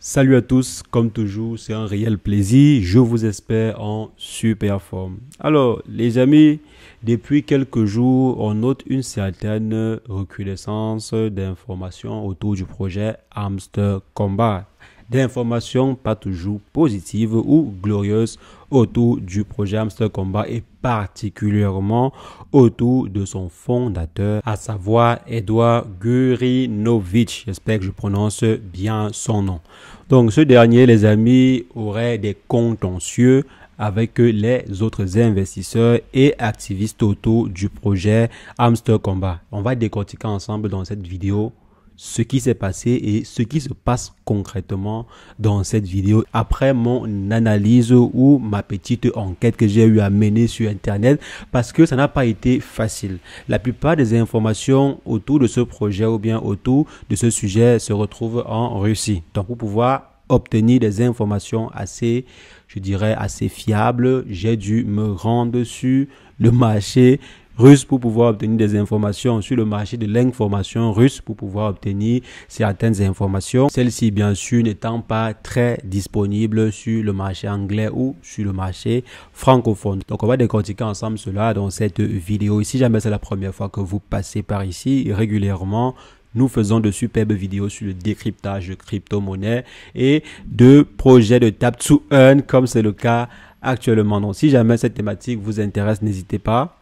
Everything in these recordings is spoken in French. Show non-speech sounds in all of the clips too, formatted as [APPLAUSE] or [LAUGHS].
Salut à tous, comme toujours, c'est un réel plaisir. Je vous espère en super forme. Alors, les amis, depuis quelques jours, on note une certaine recrudescence d'informations autour du projet Hamster Combat. D'informations pas toujours positives ou glorieuses autour du projet Amster Combat et particulièrement autour de son fondateur, à savoir Edouard Gurinovich. J'espère que je prononce bien son nom. Donc ce dernier, les amis, aurait des contentieux avec les autres investisseurs et activistes autour du projet Amster Combat. On va décortiquer ensemble dans cette vidéo ce qui s'est passé et ce qui se passe concrètement dans cette vidéo. Après mon analyse ou ma petite enquête que j'ai eu à mener sur Internet, parce que ça n'a pas été facile. La plupart des informations autour de ce projet ou bien autour de ce sujet se retrouvent en Russie. Donc pour pouvoir obtenir des informations assez, je dirais, assez fiables, j'ai dû me rendre sur le marché russe pour pouvoir obtenir des informations sur le marché de l'information russe pour pouvoir obtenir certaines informations. Celles-ci, bien sûr, n'étant pas très disponibles sur le marché anglais ou sur le marché francophone. Donc, on va décortiquer ensemble cela dans cette vidéo. si jamais c'est la première fois que vous passez par ici régulièrement, nous faisons de superbes vidéos sur le décryptage de crypto monnaie et de projets de tap to earn comme c'est le cas actuellement. Donc si jamais cette thématique vous intéresse, n'hésitez pas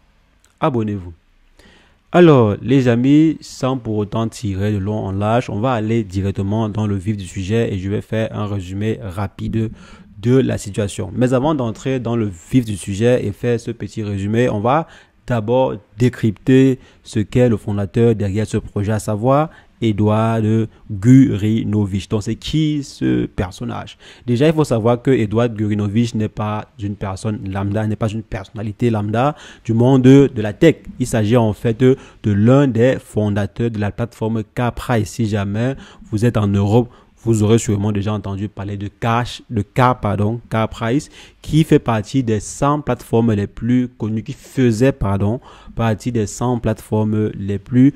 abonnez-vous. Alors, les amis, sans pour autant tirer de long en large, on va aller directement dans le vif du sujet et je vais faire un résumé rapide de la situation. Mais avant d'entrer dans le vif du sujet et faire ce petit résumé, on va d'abord décrypter ce qu'est le fondateur derrière ce projet, à savoir Edouard Gurinovich. Donc, c'est qui ce personnage Déjà, il faut savoir que Edouard Gurinovich n'est pas une personne lambda, n'est pas une personnalité lambda du monde de la tech. Il s'agit en fait de, l'un des fondateurs de la plateforme Capra. Price. si jamais vous êtes en Europe, vous aurez sûrement déjà entendu parler de Cash, de K, pardon, Price, qui fait partie des 100 plateformes les plus connues, qui faisait, pardon, partie des 100 plateformes les plus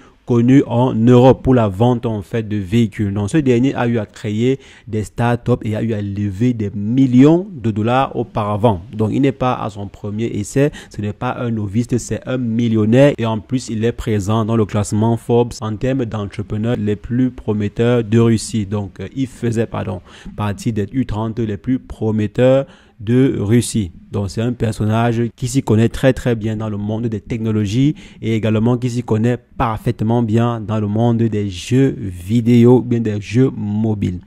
en Europe pour la vente en fait de véhicules. Donc ce dernier a eu à créer des startups et a eu à lever des millions de dollars auparavant. Donc il n'est pas à son premier essai, ce n'est pas un novice, c'est un millionnaire et en plus il est présent dans le classement Forbes en termes d'entrepreneurs les plus prometteurs de Russie. Donc il faisait pardon partie des U30 les plus prometteurs de Russie. Donc c'est un personnage qui s'y connaît très très bien dans le monde des technologies et également qui s'y connaît parfaitement bien dans le monde des jeux vidéo, bien des jeux mobiles.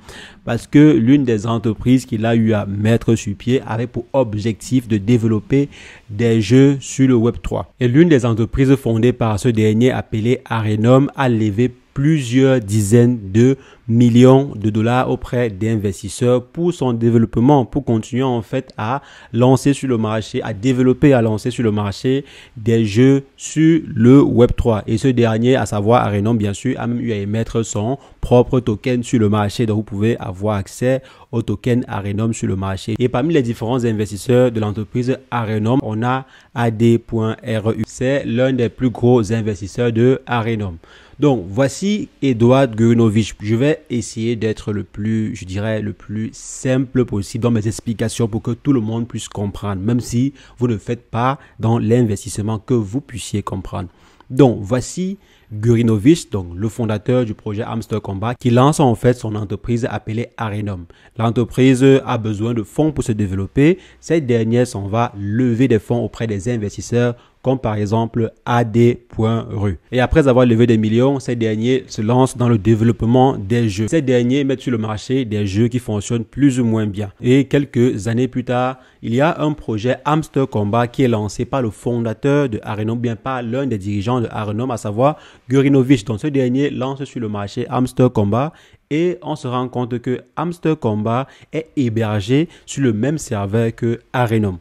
Parce que l'une des entreprises qu'il a eu à mettre sur pied avait pour objectif de développer des jeux sur le Web 3. Et l'une des entreprises fondées par ce dernier appelé Arenum a levé plusieurs dizaines de millions de dollars auprès d'investisseurs pour son développement, pour continuer en fait à lancer sur le marché, à développer, à lancer sur le marché des jeux sur le Web3. Et ce dernier, à savoir Arenom, bien sûr, a même eu à émettre son propre token sur le marché. Donc vous pouvez avoir accès au token Arenom sur le marché. Et parmi les différents investisseurs de l'entreprise Arenom, on a AD.RU. C'est l'un des plus gros investisseurs de Arenom. Donc, voici Edouard Gurinovich. Je vais essayer d'être le plus, je dirais, le plus simple possible dans mes explications pour que tout le monde puisse comprendre, même si vous ne faites pas dans l'investissement que vous puissiez comprendre. Donc, voici Gurinovich, donc le fondateur du projet Hamster Combat, qui lance en fait son entreprise appelée Arenum. L'entreprise a besoin de fonds pour se développer. Cette dernière s'en va lever des fonds auprès des investisseurs comme par exemple AD.RU. Et après avoir levé des millions, ces derniers se lancent dans le développement des jeux. Ces derniers mettent sur le marché des jeux qui fonctionnent plus ou moins bien. Et quelques années plus tard, il y a un projet Hamster Combat qui est lancé par le fondateur de Arenom, bien par l'un des dirigeants de Arenum, à savoir Gurinovich. Donc ce dernier lance sur le marché Hamster Combat et on se rend compte que Hamster Combat est hébergé sur le même serveur que Arenom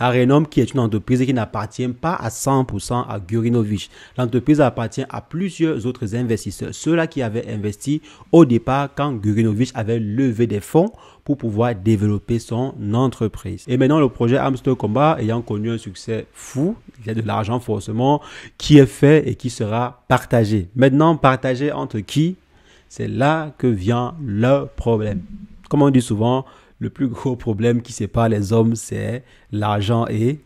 à qui est une entreprise qui n'appartient pas à 100% à Gurinovich. L'entreprise appartient à plusieurs autres investisseurs, ceux-là qui avaient investi au départ quand Gurinovich avait levé des fonds pour pouvoir développer son entreprise. Et maintenant, le projet Hamster Combat ayant connu un succès fou, il y a de l'argent forcément qui est fait et qui sera partagé. Maintenant, partagé entre qui C'est là que vient le problème. Comme on dit souvent, le plus gros problème qui sépare les hommes, c'est l'argent et...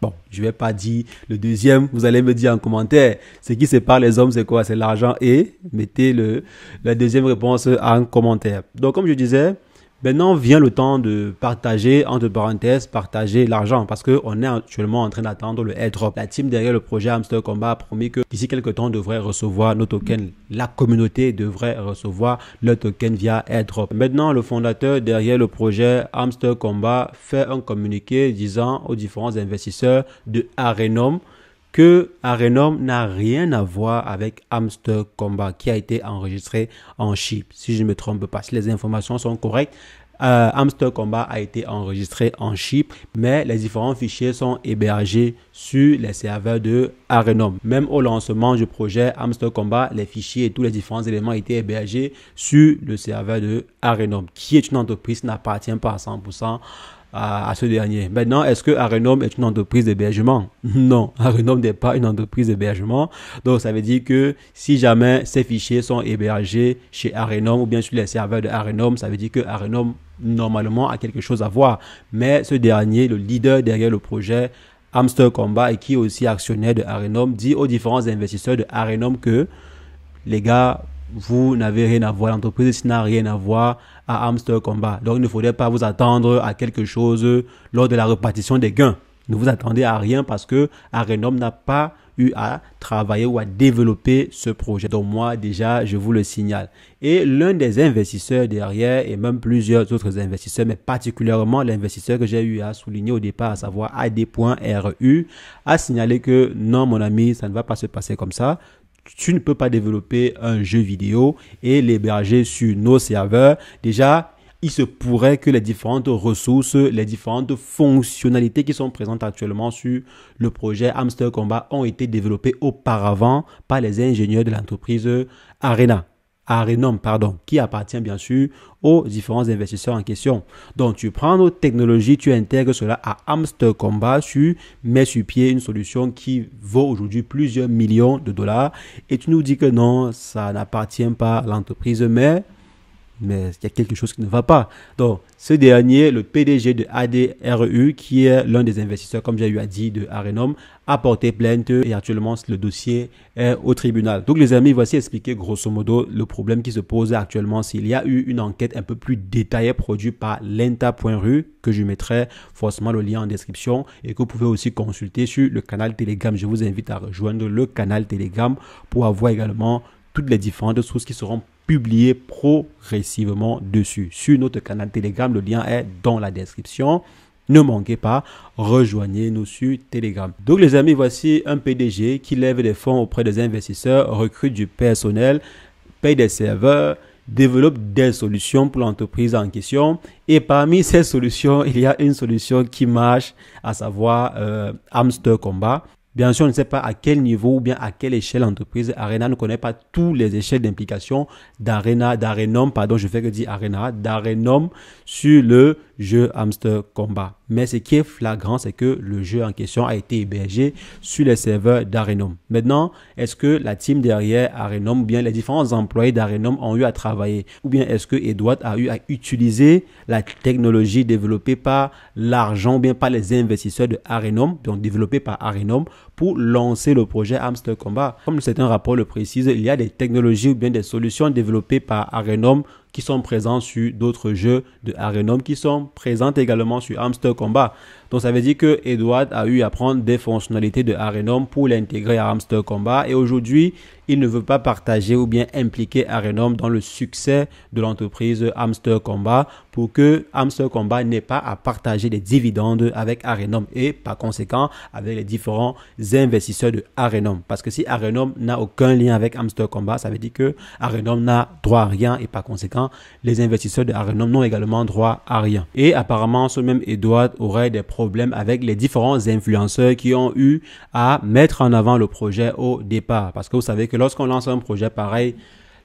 Bon, je vais pas dire le deuxième, vous allez me dire en commentaire. Ce qui sépare les hommes, c'est quoi C'est l'argent et mettez le, la deuxième réponse en commentaire. Donc, comme je disais, Maintenant vient le temps de partager, entre parenthèses, partager l'argent parce qu'on est actuellement en train d'attendre le airdrop. La team derrière le projet Hamster Combat a promis que d'ici quelques temps, on devrait recevoir nos tokens. La communauté devrait recevoir le token via airdrop. Maintenant, le fondateur derrière le projet Amster Combat fait un communiqué disant aux différents investisseurs de Arenom que Arenom n'a rien à voir avec Hamster Combat qui a été enregistré en chip. si je ne me trompe pas. Si les informations sont correctes, euh, Hamster Combat a été enregistré en Chypre, mais les différents fichiers sont hébergés sur les serveurs de Arenom. Même au lancement du projet Hamster Combat, les fichiers et tous les différents éléments étaient hébergés sur le serveur de Arenom, qui est une entreprise qui n'appartient pas à 100% à, ce dernier. Maintenant, est-ce que Arenom est une entreprise d'hébergement [LAUGHS] Non, Arenom n'est pas une entreprise d'hébergement. Donc, ça veut dire que si jamais ces fichiers sont hébergés chez Arenom ou bien sur les serveurs de Arenom, ça veut dire que Arenom normalement a quelque chose à voir. Mais ce dernier, le leader derrière le projet, Amster Combat, et qui est aussi actionnaire de Arenom, dit aux différents investisseurs de Arenom que les gars, vous n'avez rien à voir, l'entreprise n'a rien à voir à Hamster Combat. Donc il ne faudrait pas vous attendre à quelque chose lors de la répartition des gains. Ne vous attendez à rien parce que Arenom n'a pas eu à travailler ou à développer ce projet. Donc moi déjà, je vous le signale. Et l'un des investisseurs derrière, et même plusieurs autres investisseurs, mais particulièrement l'investisseur que j'ai eu à souligner au départ, à savoir AD.RU, a signalé que non mon ami, ça ne va pas se passer comme ça tu ne peux pas développer un jeu vidéo et l'héberger sur nos serveurs. Déjà, il se pourrait que les différentes ressources, les différentes fonctionnalités qui sont présentes actuellement sur le projet Amster Combat ont été développées auparavant par les ingénieurs de l'entreprise Arena. ReNOM, pardon, qui appartient bien sûr aux différents investisseurs en question. Donc tu prends nos technologies, tu intègres cela à Amster Combat, tu mets sur pied une solution qui vaut aujourd'hui plusieurs millions de dollars et tu nous dis que non, ça n'appartient pas à l'entreprise, mais mais il y a quelque chose qui ne va pas. Donc, ce dernier, le PDG de ADRU, e qui est l'un des investisseurs, comme j'ai eu à dire, de Arenum, a porté plainte et actuellement le dossier est au tribunal. Donc, les amis, voici expliquer grosso modo le problème qui se pose actuellement. S'il y a eu une enquête un peu plus détaillée produite par lenta.ru, que je mettrai forcément le lien en description et que vous pouvez aussi consulter sur le canal Telegram. Je vous invite à rejoindre le canal Telegram pour avoir également toutes les différentes sources qui seront publier progressivement dessus. Sur notre canal Telegram, le lien est dans la description. Ne manquez pas, rejoignez-nous sur Telegram. Donc les amis, voici un PDG qui lève des fonds auprès des investisseurs, recrute du personnel, paye des serveurs, développe des solutions pour l'entreprise en question. Et parmi ces solutions, [LAUGHS] il y a une solution qui marche, à savoir euh, Hamster Combat. Bien sûr, on ne sait pas à quel niveau ou bien à quelle échelle l'entreprise. Arena ne connaît pas tous les échelles d'implication d'Arena, d'Arenom, pardon, je fais que dire Arena, d'Arenom sur le jeu hamster combat. Mais ce qui est flagrant, c'est que le jeu en question a été hébergé sur les serveurs d'arenom Maintenant, est-ce que la team derrière Arenum ou bien les différents employés d'arenom ont eu à travailler ou bien est-ce que Edward a eu à utiliser la technologie développée par l'argent ou bien par les investisseurs de Arenum, donc développée par Arenum pour lancer le projet Hamster Combat. Comme certains rapports le précisent, il y a des technologies ou bien des solutions développées par Arenom qui sont présentes sur d'autres jeux de Arenom qui sont présentes également sur Hamster Combat. Donc ça veut dire que Edward a eu à prendre des fonctionnalités de Arenom pour l'intégrer à Amster Combat et aujourd'hui il ne veut pas partager ou bien impliquer Arenom dans le succès de l'entreprise Amster Combat pour que Amster Combat n'ait pas à partager des dividendes avec Arenom et par conséquent avec les différents investisseurs de Arenom. Parce que si Arenom n'a aucun lien avec Amster Combat, ça veut dire que Arenom n'a droit à rien et par conséquent les investisseurs de Arenom n'ont également droit à rien. Et apparemment ce même Edouard aurait des problèmes problème avec les différents influenceurs qui ont eu à mettre en avant le projet au départ. Parce que vous savez que lorsqu'on lance un projet pareil,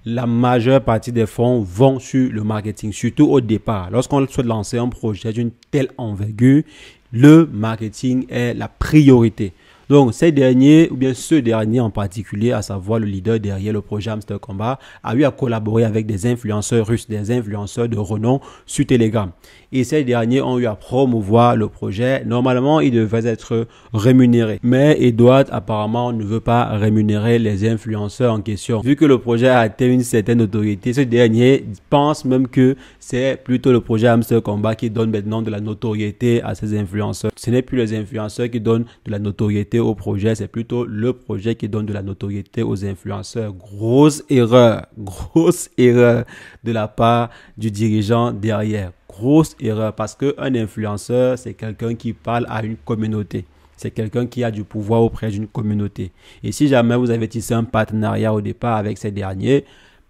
la majeure partie des fonds vont sur le marketing, surtout au départ. Lorsqu'on souhaite lancer un projet d'une telle envergure, le marketing est la priorité. Donc, ces derniers, ou bien ce dernier en particulier, à savoir le leader derrière le projet Hamster Combat, a eu à collaborer avec des influenceurs russes, des influenceurs de renom sur Telegram et ces derniers ont eu à promouvoir le projet. Normalement, il devait être rémunéré. Mais Edward apparemment ne veut pas rémunérer les influenceurs en question. Vu que le projet a atteint une certaine autorité, ce dernier pense même que c'est plutôt le projet Hamster Combat qui donne maintenant de la notoriété à ses influenceurs. Ce n'est plus les influenceurs qui donnent de la notoriété au projet, c'est plutôt le projet qui donne de la notoriété aux influenceurs. Grosse erreur, [LAUGHS] grosse erreur de la part du dirigeant derrière grosse erreur parce qu'un influenceur, c'est quelqu'un qui parle à une communauté. C'est quelqu'un qui a du pouvoir auprès d'une communauté. Et si jamais vous avez tissé un partenariat au départ avec ces derniers,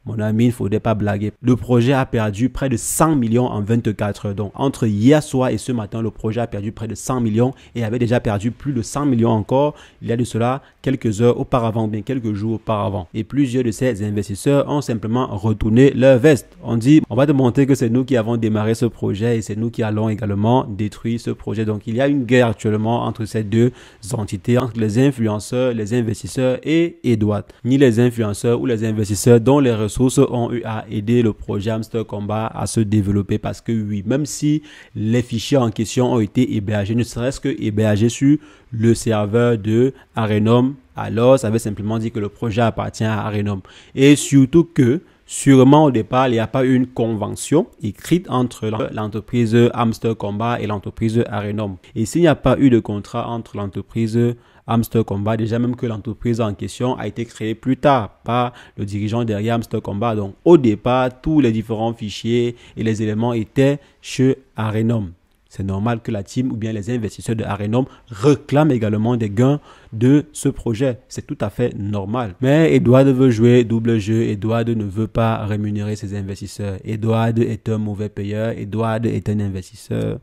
mon ami, il ne faudrait pas blaguer. Le projet a perdu près de 100 millions en 24 heures. Donc, entre hier soir et ce matin, le projet a perdu près de 100 millions et avait déjà perdu plus de 100 millions encore il y a de cela quelques heures auparavant, bien quelques jours auparavant. Et plusieurs de ces investisseurs ont simplement retourné leur veste. On dit, on va te que c'est nous qui avons démarré ce projet et c'est nous qui allons également détruire ce projet. Donc, il y a une guerre actuellement entre ces deux entités, entre les influenceurs, les investisseurs et Edouard. Ni les influenceurs ou les investisseurs dont les ressources ont eu à aider le projet Amster Combat à se développer parce que oui, même si les fichiers en question ont été hébergés, ne serait-ce que hébergés sur le serveur de Arenom, alors ça veut simplement dire que le projet appartient à Arenom. Et surtout que Sûrement au départ, il n'y a pas eu une convention écrite entre l'entreprise Amster Combat et l'entreprise Arenom. Et s'il n'y a pas eu de contrat entre l'entreprise Hamster Combat. Déjà même que l'entreprise en question a été créée plus tard par le dirigeant derrière Hamster Combat. Donc au départ, tous les différents fichiers et les éléments étaient chez Arénom C'est normal que la team ou bien les investisseurs de Arénom réclament également des gains de ce projet. C'est tout à fait normal. Mais Edouard veut jouer double jeu. Edouard ne veut pas rémunérer ses investisseurs. Edouard est un mauvais payeur. Edouard est un investisseur.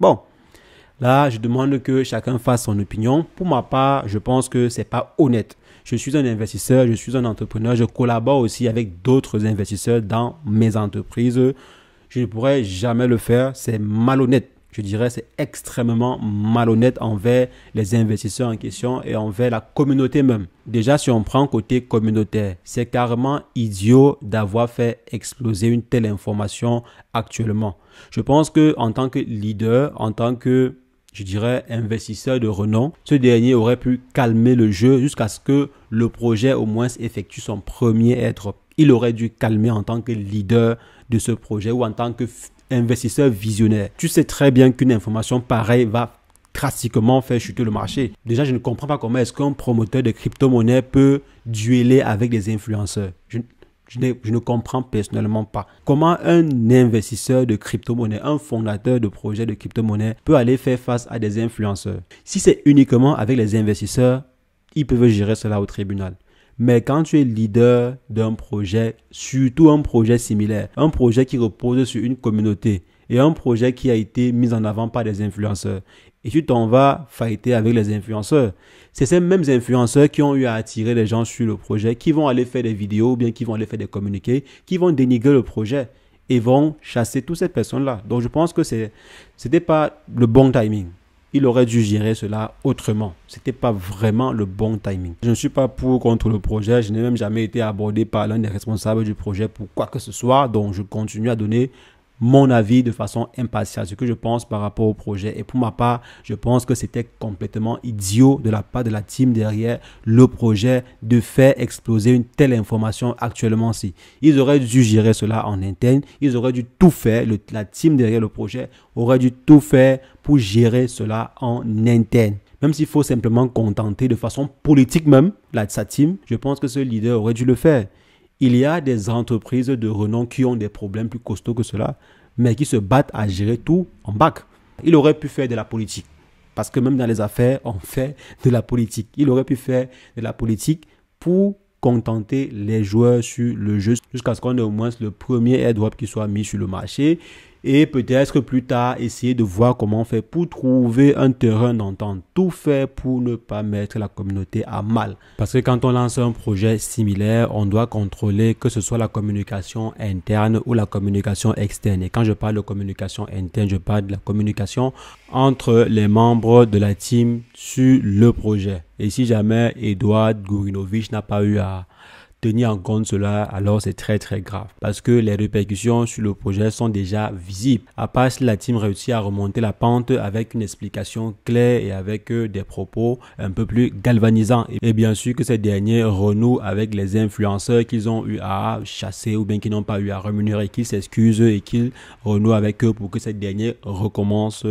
Bon, Là, je demande que chacun fasse son opinion. Pour ma part, je pense que c'est pas honnête. Je suis un investisseur, je suis un entrepreneur, je collabore aussi avec d'autres investisseurs dans mes entreprises. Je ne pourrais jamais le faire, c'est malhonnête. Je dirais c'est extrêmement malhonnête envers les investisseurs en question et envers la communauté même. Déjà, si on prend côté communautaire, c'est carrément idiot d'avoir fait exploser une telle information actuellement. Je pense que en tant que leader, en tant que je dirais, investisseur de renom, ce dernier aurait pu calmer le jeu jusqu'à ce que le projet au moins effectue son premier être. Il aurait dû calmer en tant que leader de ce projet ou en tant qu'investisseur visionnaire. Tu sais très bien qu'une information pareille va drastiquement faire chuter le marché. Déjà, je ne comprends pas comment est-ce qu'un promoteur de crypto-monnaie peut dueler avec des influenceurs. Je, ne comprends personnellement pas comment un investisseur de crypto-monnaie, un fondateur de projet de crypto-monnaie peut aller faire face à des influenceurs. Si c'est uniquement avec les investisseurs, ils peuvent gérer cela au tribunal. Mais quand tu es leader d'un projet, surtout un projet similaire, un projet qui repose sur une communauté et un projet qui a été mis en avant par des influenceurs, et tu t'en vas fighter avec les influenceurs. C'est ces mêmes influenceurs qui ont eu à attirer les gens sur le projet, qui vont aller faire des vidéos, ou bien qui vont aller faire des communiqués, qui vont dénigrer le projet et vont chasser toutes ces personnes-là. Donc je pense que ce n'était pas le bon timing. Il aurait dû gérer cela autrement. Ce n'était pas vraiment le bon timing. Je ne suis pas pour ou contre le projet. Je n'ai même jamais été abordé par l'un des responsables du projet pour quoi que ce soit. Donc je continue à donner mon avis de façon impartiale, ce que je pense par rapport au projet. Et pour ma part, je pense que c'était complètement idiot de la part de la team derrière le projet de faire exploser une telle information actuellement si. Ils auraient dû gérer cela en interne, ils auraient dû tout faire, la team derrière le projet aurait dû tout faire pour gérer cela en interne même s'il faut simplement contenter de façon politique même la, sa team, je pense que ce leader aurait dû le faire. Il y a des entreprises de renom qui ont des problèmes plus costauds que cela, mais qui se battent à gérer tout en bac. Il aurait pu faire de la politique. Parce que même dans les affaires, on fait de la politique. Il aurait pu faire de la politique pour contenter les joueurs sur le jeu jusqu'à ce qu'on ait au moins le premier airdrop qui soit mis sur le marché et peut-être plus tard essayer de voir comment on fait pour trouver un terrain d'entente, tout faire pour ne pas mettre la communauté à mal. Parce que quand on lance un projet similaire, on doit contrôler que ce soit la communication interne ou la communication externe. Et quand je parle de communication interne, je parle de la communication entre les membres de la team sur le projet. Et si jamais Edouard Gourinovich n'a pas eu à tenir en compte cela, alors c'est très très grave parce que les répercussions sur le projet sont déjà visibles. À part si la team réussit à remonter la pente avec une explication claire et avec euh, des propos un peu plus galvanisants. Et bien sûr que ces derniers renouent avec les influenceurs qu'ils ont eu à chasser ou bien qu'ils n'ont pas eu à rémunérer, qu'ils s'excusent et qu'ils renouent avec eux pour que ces derniers recommencent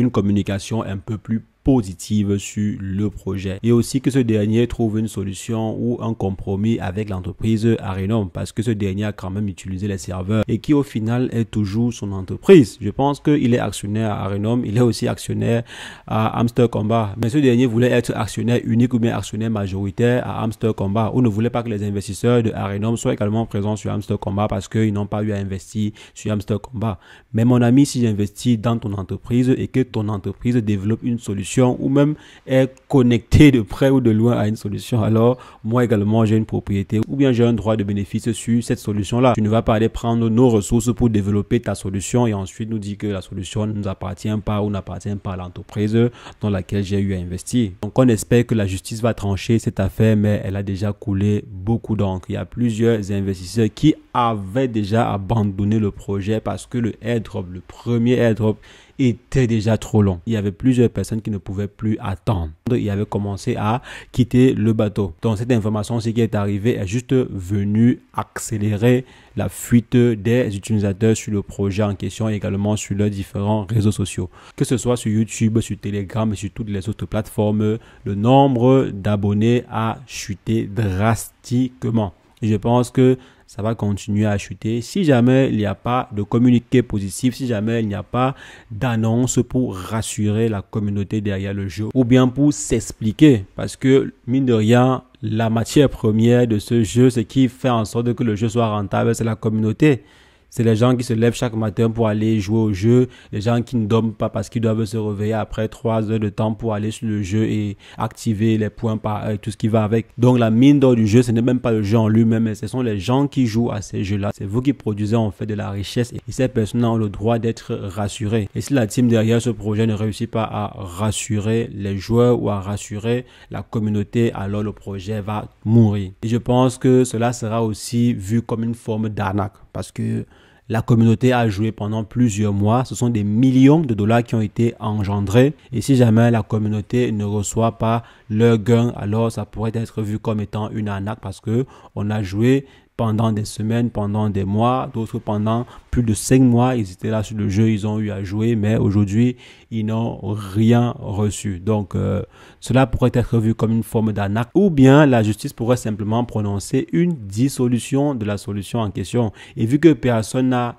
une communication un peu plus positive sur le projet et aussi que ce dernier trouve une solution ou un compromis avec l'entreprise Arenom parce que ce dernier a quand même utilisé les serveurs et qui au final est toujours son entreprise. Je pense qu'il est actionnaire à Arenom, il est aussi actionnaire à Hamster Combat, mais ce dernier voulait être actionnaire unique ou bien actionnaire majoritaire à Hamster Combat ou ne voulait pas que les investisseurs de Arenom soient également présents sur Hamster Combat parce qu'ils n'ont pas eu à investir sur Hamster Combat. Mais mon ami, si j'investis dans ton entreprise et que ton entreprise développe une solution ou même est connecté de près ou de loin à une solution, alors moi également j'ai une propriété ou bien j'ai un droit de bénéfice sur cette solution-là. Tu ne vas pas aller prendre nos ressources pour développer ta solution et ensuite nous dire que la solution ne nous appartient pas ou n'appartient pas à l'entreprise dans laquelle j'ai eu à investir. Donc on espère que la justice va trancher cette affaire, mais elle a déjà coulé beaucoup d'encre. Il y a plusieurs investisseurs qui avaient déjà abandonné le projet parce que le airdrop, le premier airdrop était déjà trop long. Il y avait plusieurs personnes qui ne pouvaient plus attendre. Il avait commencé à quitter le bateau. Donc cette information, ce qui est arrivé, est juste venue accélérer la fuite des utilisateurs sur le projet en question et également sur leurs différents réseaux sociaux. Que ce soit sur YouTube, sur Telegram et sur toutes les autres plateformes, le nombre d'abonnés a chuté drastiquement. Et je pense que ça va continuer à chuter. Si jamais il n'y a pas de communiqué positif, si jamais il n'y a pas d'annonce pour rassurer la communauté derrière le jeu, ou bien pour s'expliquer, parce que mine de rien, la matière première de ce jeu, ce qui fait en sorte que le jeu soit rentable, c'est la communauté. C'est les gens qui se lèvent chaque matin pour aller jouer au jeu, les gens qui ne dorment pas parce qu'ils doivent se réveiller après trois heures de temps pour aller sur le jeu et activer les points par euh, tout ce qui va avec. Donc la mine d'or du jeu, ce n'est même pas le jeu en lui-même, mais ce sont les gens qui jouent à ces jeux-là. C'est vous qui produisez en fait de la richesse et ces personnes ont le droit d'être rassurées. Et si la team derrière ce projet ne réussit pas à rassurer les joueurs ou à rassurer la communauté, alors le projet va mourir. Et je pense que cela sera aussi vu comme une forme d'arnaque parce que la communauté a joué pendant plusieurs mois. Ce sont des millions de dollars qui ont été engendrés. Et si jamais la communauté ne reçoit pas leur gain, alors ça pourrait être vu comme étant une arnaque parce que on a joué pendant des semaines, pendant des mois, d'autres pendant plus de cinq mois, ils étaient là sur le jeu, ils ont eu à jouer, mais aujourd'hui, ils n'ont rien reçu. Donc, euh, cela pourrait être vu comme une forme d'arnaque, ou bien la justice pourrait simplement prononcer une dissolution de la solution en question. Et vu que personne n'a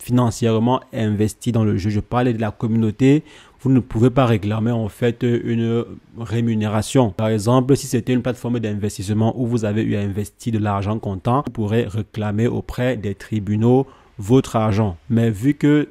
financièrement investi dans le jeu, je parlais de la communauté vous ne pouvez pas réclamer en fait une rémunération. Par exemple, si c'était une plateforme d'investissement où vous avez eu à investir de l'argent comptant, vous pourrez réclamer auprès des tribunaux votre argent. Mais vu que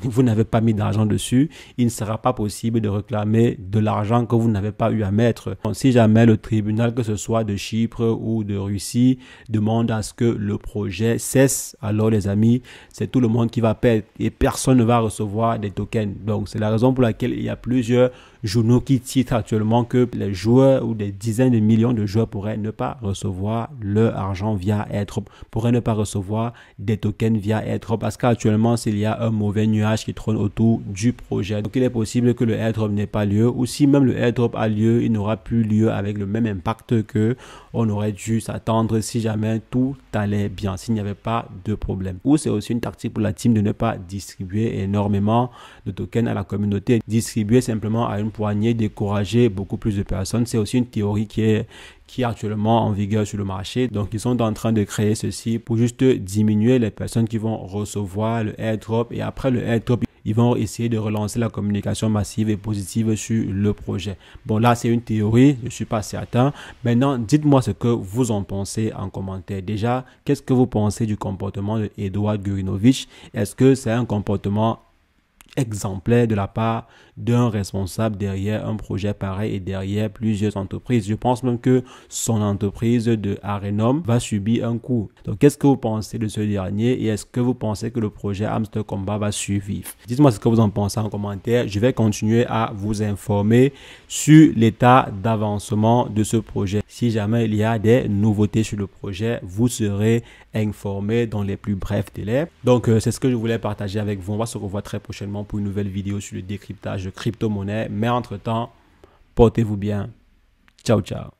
vous n'avez pas mis d'argent dessus, il ne sera pas possible de réclamer de l'argent que vous n'avez pas eu à mettre. Donc, si jamais le tribunal, que ce soit de Chypre ou de Russie, demande à ce que le projet cesse, alors les amis, c'est tout le monde qui va perdre et personne ne va recevoir des tokens. Donc c'est la raison pour laquelle il y a plusieurs journaux qui titrent actuellement que les joueurs ou des dizaines de millions de joueurs pourraient ne pas recevoir leur argent via Airdrop, pourraient ne pas recevoir des tokens via Airdrop parce qu'actuellement s'il y a un mauvais nuage qui trône autour du projet. Donc il est possible que le airdrop n'ait pas lieu ou si même le airdrop a lieu, il n'aura plus lieu avec le même impact que on aurait dû s'attendre si jamais tout allait bien, s'il n'y avait pas de problème. Ou c'est aussi une tactique pour la team de ne pas distribuer énormément de tokens à la communauté, distribuer simplement à une poignée, décourager beaucoup plus de personnes. C'est aussi une théorie qui est qui actuellement en vigueur sur le marché. Donc, ils sont en train de créer ceci pour juste diminuer les personnes qui vont recevoir le airdrop. Et après le airdrop, ils vont essayer de relancer la communication massive et positive sur le projet. Bon, là, c'est une théorie, je ne suis pas certain. Maintenant, dites-moi ce que vous en pensez en commentaire. Déjà, qu'est-ce que vous pensez du comportement de Edouard Gurinovich Est-ce que c'est un comportement exemplaire de la part d'un responsable derrière un projet pareil et derrière plusieurs entreprises. Je pense même que son entreprise de Arenum va subir un coup. Donc, qu'est-ce que vous pensez de ce dernier et est-ce que vous pensez que le projet Hamster Combat va suivre Dites-moi ce que vous en pensez en commentaire. Je vais continuer à vous informer sur l'état d'avancement de ce projet. Si jamais il y a des nouveautés sur le projet, vous serez informé dans les plus brefs délais. Donc, euh, c'est ce que je voulais partager avec vous. On va se revoir très prochainement pour une nouvelle vidéo sur le décryptage de crypto-monnaie. Mais entre-temps, portez-vous bien. Ciao, ciao.